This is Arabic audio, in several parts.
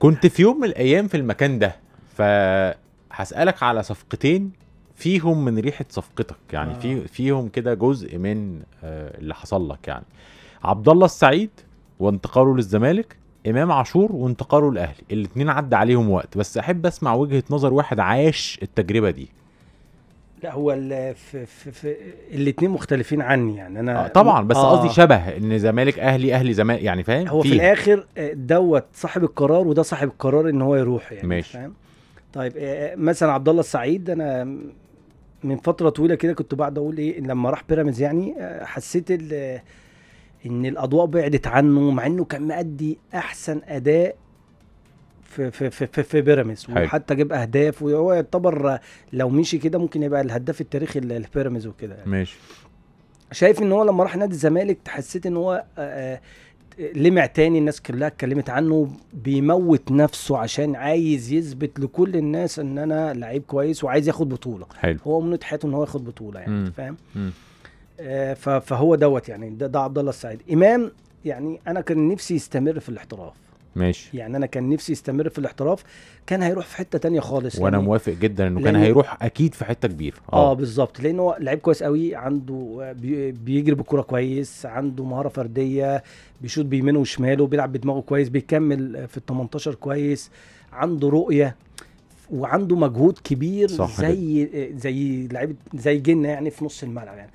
كنت في يوم من الايام في المكان ده فهسالك على صفقتين فيهم من ريحه صفقتك يعني آه. في فيهم كده جزء من آه، اللي حصل لك يعني عبد الله السعيد وانتقاله للزمالك امام عاشور وانتقاله الاهلي الاثنين عدى عليهم وقت بس احب اسمع وجهه نظر واحد عاش التجربه دي لا هو في الاثنين مختلفين عني يعني انا آه طبعا بس قصدي آه شبه ان زمالك اهلي اهلي زمالك يعني فاهم هو في الاخر آه، دوت صاحب القرار وده صاحب القرار ان هو يروح يعني ماشي فاهم طيب آه، آه، مثلا عبد الله السعيد انا من فتره طويله كده كنت بقعد اقول ايه لما راح بيراميدز يعني حسيت ان الاضواء بعدت عنه مع انه كان مادي احسن اداء في في في, في بيراميدز وحتى جاب اهداف وهو يعتبر لو مشي كده ممكن يبقى الهداف التاريخي لبيراميدز وكده يعني. ماشي شايف ان هو لما راح نادي الزمالك حسيت ان هو آه، آه، لمع تاني الناس كلها اتكلمت عنه بيموت نفسه عشان عايز يثبت لكل الناس ان انا لعيب كويس وعايز ياخد بطوله حلو. هو من حياته ان هو ياخد بطوله يعني فاهم آه فهو دوت يعني ده, ده عبد الله السعيد امام يعني انا كان نفسي يستمر في الاحتراف ماشي يعني انا كان نفسي يستمر في الاحتراف كان هيروح في حته تانية خالص وانا يعني موافق جدا انه كان هيروح اكيد في حته كبيره اه, آه بالظبط لان هو لعيب كويس قوي عنده بيجري بالكوره كويس عنده مهاره فرديه بيشوط بيمينه وشماله بيلعب بدماغه كويس بيكمل في ال 18 كويس عنده رؤيه وعنده مجهود كبير صح زي جدا. زي لعيب زي جنه يعني في نص الملعب يعني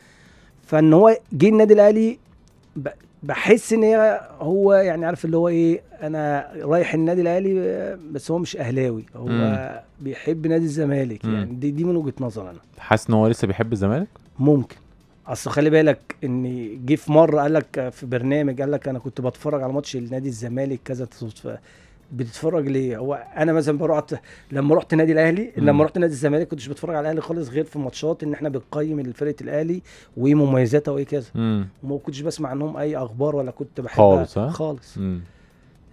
فان هو جه النادي الاهلي بحس ان هي هو يعني عارف اللي هو ايه انا رايح النادي الاهلي بس هو مش اهلاوي هو مم. بيحب نادي الزمالك يعني دي دي من وجهه نظري انا حاسس ان هو لسه بيحب الزمالك ممكن اصل خلي بالك ان جه في مره قال لك في برنامج قال لك انا كنت بتفرج على ماتش النادي الزمالك كذا بتتفرج ليه هو انا مثلا بروح لما رحت نادي الاهلي لما رحت نادي الزمالك كنتش بتفرج على الاهلي خالص غير في ماتشات ان احنا بنقيم الفرقه الاهلي وايه مميزاتها وايه كذا وما كنتش بسمع عنهم اي اخبار ولا كنت بحبها خالص ها؟ خالص مم.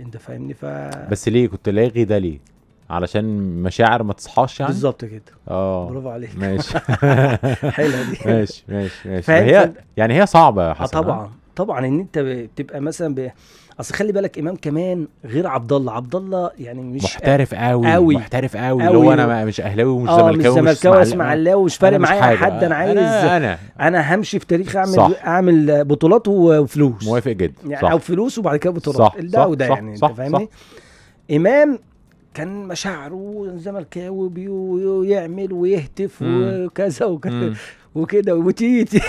انت فاهمني ف بس ليه كنت لاغي ده ليه علشان مشاعر ما تصحاش يعني بالظبط كده اه برافو عليك ماشي حلوه دي ماشي ماشي ماشي هي يعني هي صعبه يا حسن طبعا طبعا ان انت بتبقى مثلا ب... اصل خلي بالك امام كمان غير عبد الله عبد الله يعني مش محترف قوي, قوي محترف قوي اللي هو انا مش اهلاوي ومش آه، زملكاوي ومش زملكاوي ومش اسماعيلاوي ومش فارق معايا حد انا عايز انا انا, أنا همشي في تاريخ اعمل صح. اعمل بطولات وفلوس موافق جدا يعني صح. او فلوس وبعد كده بطولات صح. ده وده يعني صح. انت فاهمني امام كان مشاعره زملكاوي ويعمل ويهتف وكذا وكذا وكده وتيتي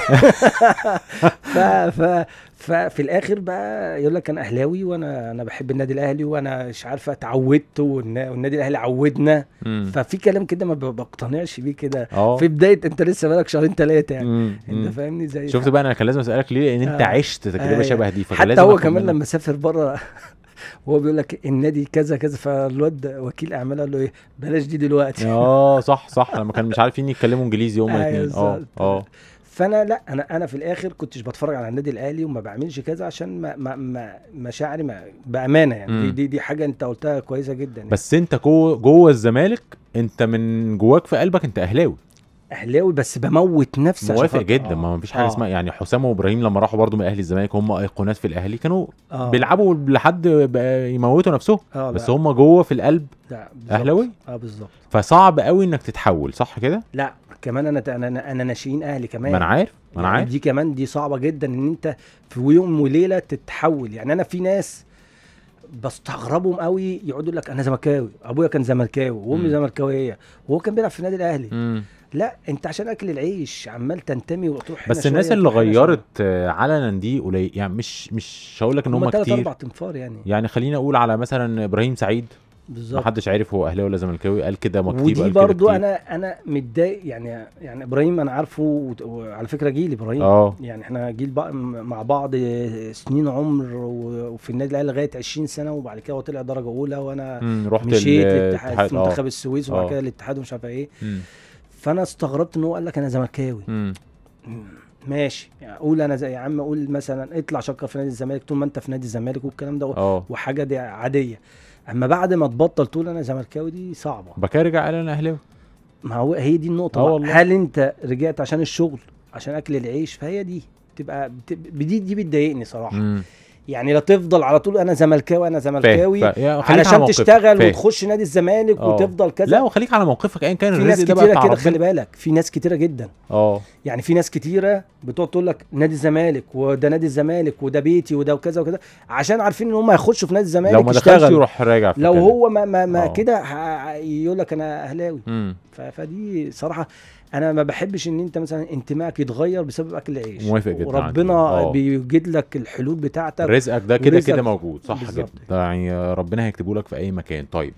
ف ف ففي الاخر بقى يقول لك انا اهلاوي وانا انا بحب النادي الاهلي وانا مش عارفه اتعودت والنادي الاهلي عودنا مم. ففي كلام كده ما بقتنعش بيه كده آه. في بدايه انت لسه بقالك شهرين ثلاثه يعني مم. انت فاهمني زي شفت بقى انا كان لازم اسالك ليه لان انت آه. عشت تجربه آه. شبه دي يعني حتى هو كمان لما سافر بره وهو بيقول لك النادي كذا كذا فالواد وكيل اعمال قال له ايه بلاش دي دلوقتي اه صح صح لما كانوا مش عارفين يتكلموا انجليزي هما الاثنين اه آه،, اه فانا لا انا انا في الاخر كنتش بتفرج على النادي الاهلي وما بعملش كذا عشان ما ما ما مشاعري ما بامانه يعني دي, دي دي حاجه انت قلتها كويسه جدا يعني. بس انت جوه الزمالك انت من جواك في قلبك انت اهلاوي اهلاوي بس بموت نفسي موافق جدا آه. ما فيش حاجه آه. اسمها يعني حسام وابراهيم لما راحوا برضو من اهلي الزمالك هم ايقونات في الاهلي كانوا آه. بيلعبوا لحد يموتوا نفسهم آه بس هم جوه في القلب اهلاوي اه بالظبط فصعب قوي انك تتحول صح كده لا كمان انا انا انا ناشئين اهلي كمان ما انا عارف ما انا يعني عارف دي كمان دي صعبه جدا ان انت في يوم وليله تتحول يعني انا في ناس بستغربهم قوي يقعدوا يقول لك انا زملكاوي ابويا كان زملكاوي وامي زملكاويه وهو كان بيلعب في النادي الاهلي مم. لا انت عشان اكل العيش عمال تنتمي وتروح بس الناس اللي غيرت علنا دي قليل يعني مش مش هقول لك ان هم كتير اربع تنفار يعني يعني خليني اقول على مثلا ابراهيم سعيد بالظبط محدش عارف هو اهلاوي ولا زملكاوي قال كده مكتوب ودي برضو انا انا متضايق يعني يعني ابراهيم انا عارفه وعلى فكره جيل ابراهيم أوه. يعني احنا جيل بقى مع بعض سنين عمر وفي النادي الاهلي لغايه 20 سنه وبعد كده هو طلع درجه اولى وانا رحت مشيت للاتحاد منتخب آه. السويس وبعد آه. كده الاتحاد ومش عارف ايه مم. فانا استغربت ان هو قال لك انا زملكاوي ماشي يعني قول انا زي يا عم قول مثلا اطلع شكر في نادي الزمالك طول ما انت في نادي الزمالك والكلام ده آه. وحاجه دي عاديه اما بعد ما تبطل تقول انا زملكاوي دي صعبه بكاري رجع قال انا اهلاوي ما هو هي دي النقطه آه الله. هل انت رجعت عشان الشغل عشان اكل العيش فهي دي تبقى بتب... دي دي بتضايقني صراحه مم. يعني لا تفضل على طول انا زملكاوي انا زملكاوي يعني علشان تشتغل فيه. وتخش نادي الزمالك أوه. وتفضل كذا لا وخليك على موقفك ايا كان في ناس كتيره كده خلي بالك في ناس كتيره جدا اه يعني في ناس كتيره بتقعد تقول لك نادي الزمالك وده نادي الزمالك وده بيتي وده وكذا وكذا عشان عارفين ان هم هيخشوا في نادي الزمالك لو ما دخلش يروح راجع لو كده. هو ما ما, ما اه. كده يقول لك انا اهلاوي فدي صراحه انا ما بحبش ان انت مثلا انتمائك يتغير بسبب اكل العيش موافق جدا وربنا آه. بيجد لك الحلول بتاعتك رزقك ده كده كده موجود صح جدا يعني ربنا هيكتبه لك في اي مكان طيب